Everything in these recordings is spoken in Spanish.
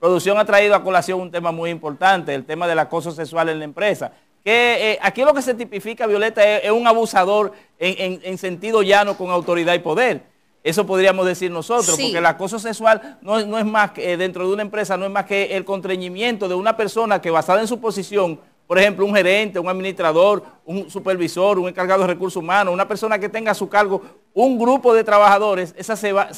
Producción ha traído a colación un tema muy importante, el tema del acoso sexual en la empresa. Que eh, aquí lo que se tipifica, Violeta, es, un abusador en, sentido llano con autoridad y poder. Eso podríamos decir nosotros, porque el acoso sexual no, es más que, eh, dentro de una empresa, no es más que el contrañimiento de una persona que basada en su posición, por ejemplo, un gerente, un administrador, un supervisor, un encargado de recursos humanos, una persona que tenga a su cargo un grupo de trabajadores, esa se, va,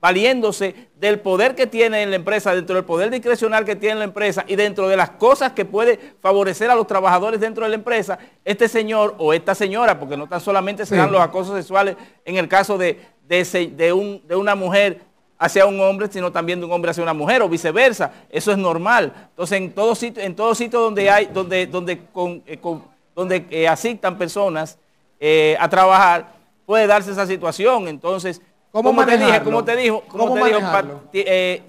valiéndose del poder que tiene en la empresa, dentro del poder discrecional que tiene la empresa y dentro de las cosas que puede favorecer a los trabajadores dentro de la empresa, este señor o esta señora, porque no tan solamente se los acosos sexuales en el caso de, de, una mujer hacia un hombre, sino también de un hombre hacia una mujer o viceversa. Eso es normal. Entonces, en todo sitio, en todo sitio donde hay, donde, donde, eh, eh, asistan personas eh, a trabajar, puede darse esa situación. Entonces, como te dije? como te dijo? Eh,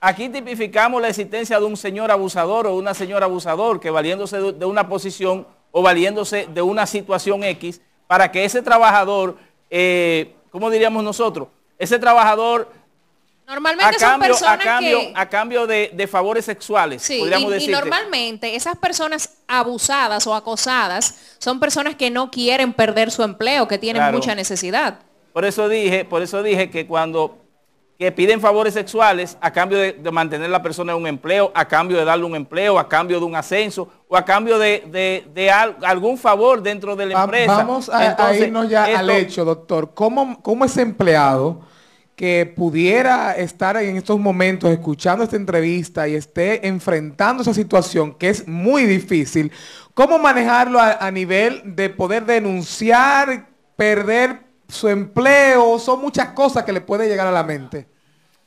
aquí tipificamos la existencia de un señor abusador o una señora abusador que valiéndose de una posición o valiéndose de una situación X para que ese trabajador, eh, ¿cómo diríamos nosotros? Ese trabajador a cambio, a cambio, a cambio de, favores sexuales, Y normalmente esas personas abusadas o acosadas son personas que no quieren perder su empleo, que tienen mucha necesidad. Por eso dije, por eso dije que cuando que piden favores sexuales a cambio de, mantener a la persona en un empleo, a cambio de darle un empleo, a cambio de un ascenso o a cambio de, de, de algún favor dentro de la empresa. Vamos a, irnos ya al hecho, doctor. ¿Cómo, ¿Cómo ese empleado que pudiera estar en estos momentos escuchando esta entrevista y esté enfrentando esa situación que es muy difícil, cómo manejarlo a, a nivel de poder denunciar, perder su empleo, son muchas cosas que le puede llegar a la mente.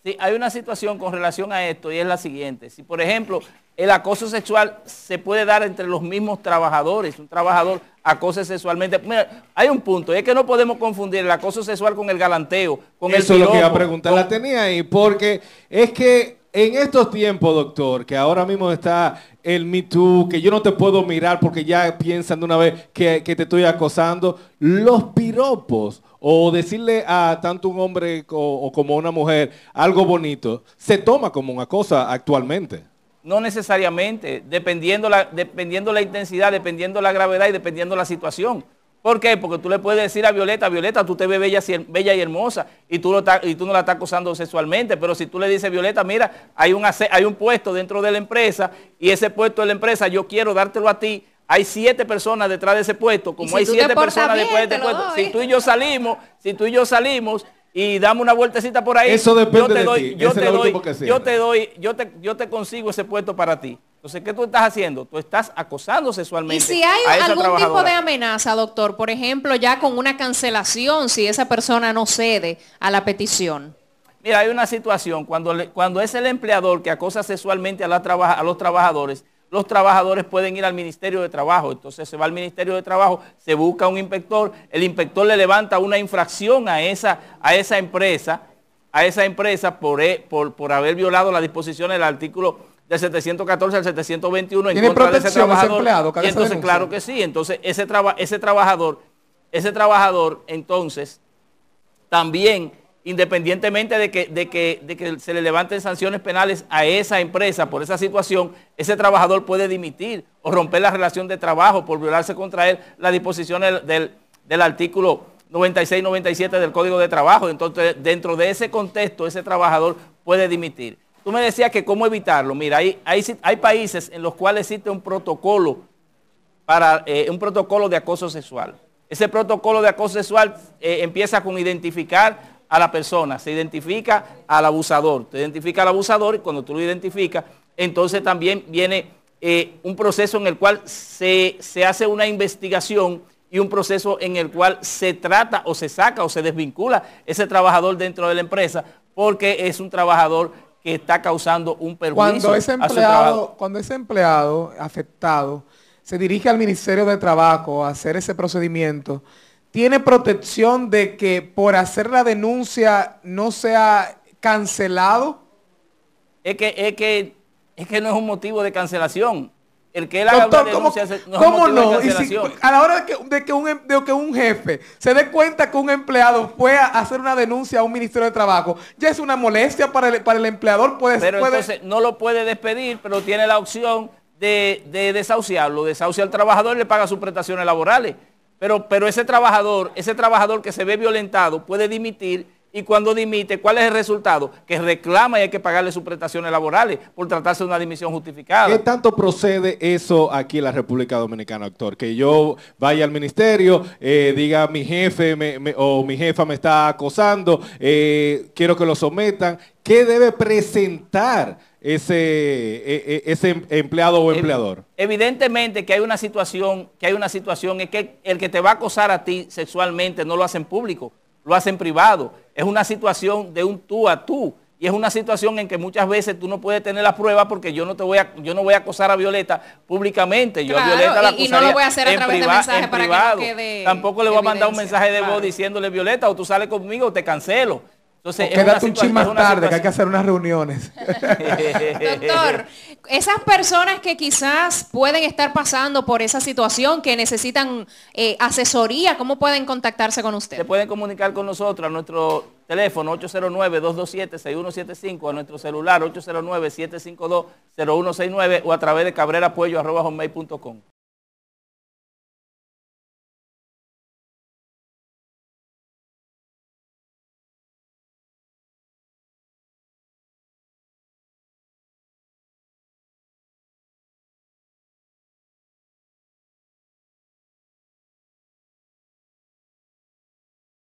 Sí, hay una situación con relación a esto y es la siguiente. Si, por ejemplo, el acoso sexual se puede dar entre los mismos trabajadores, un trabajador acosa sexualmente. Mira, hay un punto, es que no podemos confundir el acoso sexual con el galanteo, con Eso Eso es lo que iba a preguntar, la tenía ahí, porque es que en estos tiempos, doctor, que ahora mismo está el Me Too, que yo no te puedo mirar porque ya piensan de una vez que te estoy acosando, los piropos o decirle a tanto un hombre o, como una mujer algo bonito, se toma como una cosa actualmente. No necesariamente, dependiendo la, dependiendo la intensidad, dependiendo la gravedad y dependiendo la situación. ¿Por qué? Porque tú le puedes decir a Violeta, Violeta, tú te ves bella, bella y hermosa y tú, y tú no la estás acosando sexualmente, pero si tú le dices, Violeta, mira, hay un, hay un puesto dentro de la empresa y ese puesto de la empresa yo quiero dártelo a ti hay siete personas detrás de ese puesto, como hay siete personas detrás de ese puesto. Si tú y yo salimos, si tú y yo salimos y damos una vueltecita por ahí, yo te doy, Yo, te doy yo te consigo ese puesto para ti. Entonces, ¿qué tú estás haciendo? Tú estás acosando sexualmente. Y si hay algún tipo de amenaza, doctor, por ejemplo, ya con una cancelación, si esa persona no cede a la petición. Mira, hay una situación, cuando, cuando es el empleador que acosa sexualmente a, la a los trabajadores, los trabajadores pueden ir al Ministerio de Trabajo. Entonces se va al Ministerio de Trabajo, se busca un inspector, el inspector le levanta una infracción a esa, a esa empresa, a esa empresa por, e, por, haber violado la disposición del artículo del 714 al 721 en contra de ese trabajador. empleado, entonces, claro que sí, entonces ese, ese trabajador, ese trabajador entonces también independientemente de que, se le levanten sanciones penales a esa empresa por esa situación, ese trabajador puede dimitir o romper la relación de trabajo por violarse contra él las disposiciones del, artículo 96 97 del Código de Trabajo. Entonces, dentro de ese contexto, ese trabajador puede dimitir. Tú me decías que cómo evitarlo. Mira, hay, países en los cuales existe un protocolo para eh, un protocolo de acoso sexual. Ese protocolo de acoso sexual eh, empieza con identificar a la persona, se identifica al abusador. Te identifica al abusador y cuando tú lo identificas, entonces también viene eh, un proceso en el cual se, hace una investigación y un proceso en el cual se trata o se saca o se desvincula ese trabajador dentro de la empresa porque es un trabajador que está causando un perjuicio. Cuando ese cuando ese empleado afectado se dirige al Ministerio de Trabajo a hacer ese procedimiento, tiene protección de que por hacer la denuncia no sea cancelado? Es que, que, es que no es un motivo de cancelación. El que él haga Doctor, denuncia ¿cómo, no, ¿cómo no? a la hora de que, un, em, de que un jefe se dé cuenta que un empleado pueda hacer una denuncia a un ministerio de trabajo, ya es una molestia para el, para el empleador. Pues, puede, pero entonces no lo puede despedir, pero tiene la opción de, de desahuciarlo. Desahucia al trabajador y le paga sus prestaciones laborales. Pero, ese trabajador, ese trabajador que se ve violentado puede dimitir y cuando dimite, ¿cuál es el resultado? Que reclama y hay que pagarle sus prestaciones laborales por tratarse de una dimisión justificada. ¿Qué tanto procede eso aquí en la República Dominicana, actor? Que yo vaya al ministerio, eh, diga mi jefe o mi jefa me está acosando, eh, quiero que lo sometan. ¿Qué debe presentar ese, e, e, ese em, empleado o empleador? Evidentemente que hay una situación, que hay una situación es que el que te va a acosar a ti sexualmente no lo hacen público, lo hacen privado es una situación de un tú a tú. Y es una situación en que muchas veces tú no puedes tener la prueba porque yo no te voy a, yo no voy a acosar a Violeta públicamente. Yo a Violeta la acusaría y no lo voy a hacer a través de mensajes para privado. Tampoco le voy a mandar un mensaje de voz diciéndole Violeta o tú sales conmigo o te cancelo. Entonces, quédate un chin más tarde, que hay que hacer unas reuniones. Doctor, esas personas que quizás pueden estar pasando por esa situación, que necesitan eh, asesoría, ¿cómo pueden contactarse con usted? Se pueden comunicar con nosotros a nuestro teléfono 809-227-6175, a nuestro celular 809-752-0169 o a través de cabrerapuello.com.